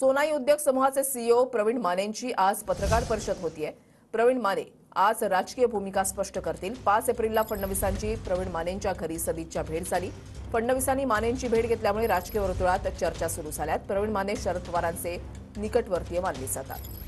सोनाई उद्योग समूहाचे CEO e Pravin मानेंची आज पत्रकार परिषद होतीये प्रवीण माने आज राजकीय भूमिका स्पष्ट करतील पाच एप्रिलला फडणवीसांची प्रवीण मानेंच्या घरी सदिच्छा भेट झाली फडणवीसांनी मानेंची भेट घेतल्यामुळे राजकीय वर्तुळात चर्चा सुरू झाल्यात प्रवीण माने शरद पवारांचे निकटवर्तीय मानले जातात